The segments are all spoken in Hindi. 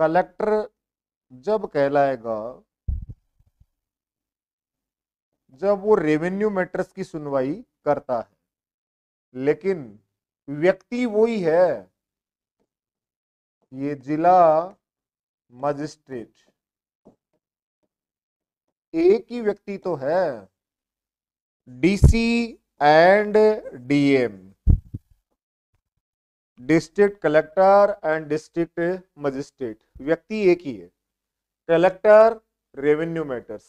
कलेक्टर जब कहलाएगा जब वो रेवेन्यू मैटर्स की सुनवाई करता है लेकिन व्यक्ति वही है ये जिला मजिस्ट्रेट एक ही व्यक्ति तो है DC and DM district collector and district magistrate व्यक्ति एक ही है कलेक्टर रेवेन्यू मैटर्स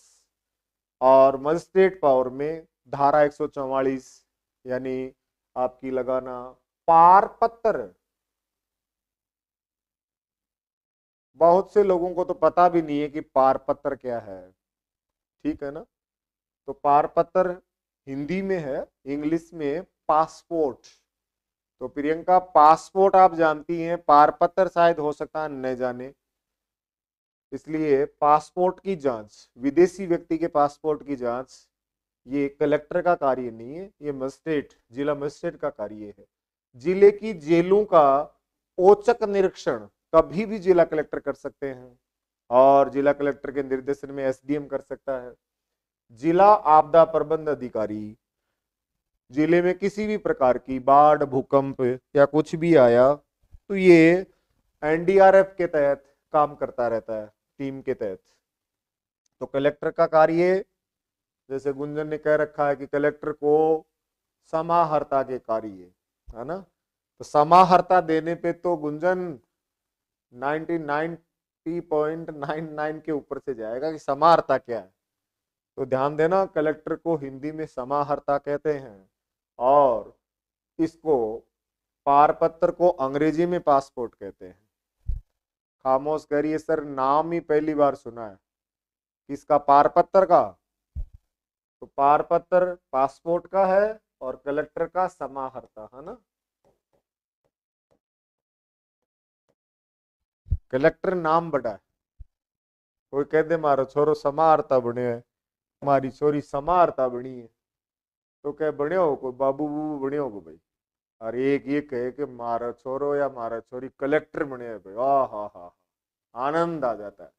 और मजिस्ट्रेट पावर में धारा 144 यानी आपकी लगाना पार पत्र बहुत से लोगों को तो पता भी नहीं है कि पार पत्र क्या है ठीक है ना तो पार पत्र हिंदी में है इंग्लिश में पासपोर्ट तो प्रियंका पासपोर्ट आप जानती हैं पारपत्र शायद हो सकता न जाने इसलिए पासपोर्ट की जांच विदेशी व्यक्ति के पासपोर्ट की जांच ये कलेक्टर का कार्य नहीं है ये मजिस्ट्रेट जिला मजिस्ट्रेट का कार्य है जिले की जेलों का औचक निरीक्षण कभी भी जिला कलेक्टर कर सकते हैं और जिला कलेक्टर के निर्देशन में एसडीएम कर सकता है जिला आपदा प्रबंध अधिकारी जिले में किसी भी प्रकार की बाढ़ भूकंप या कुछ भी आया तो ये एनडीआरएफ के तहत काम करता रहता है टीम के तहत तो कलेक्टर का कार्य जैसे गुंजन ने कह रखा है कि कलेक्टर को समाहर्ता के कार्य है ना तो समाहर्ता देने पे तो गुंजन 99.99 के ऊपर से जाएगा कि समाहर्ता क्या है तो ध्यान देना कलेक्टर को हिंदी में समाहर्ता कहते हैं और इसको पारपत्र को अंग्रेजी में पासपोर्ट कहते हैं खामोश करिए सर नाम ही पहली बार सुना है किसका पारपत्र का तो पारपत्र पासपोर्ट का है और कलेक्टर का समाहर्ता है ना कलेक्टर नाम बड़ा है कोई कह दे मारो छोरो समाहर्ता बने है मारी छोरी समाहर्ता बनी है तो कह बने हो कोई बाबू बाबू बने हो भाई और एक ये कहे कि मारा छोरो या मारा छोरी कलेक्टर बने भाई आ हा हा आनंद आ जाता है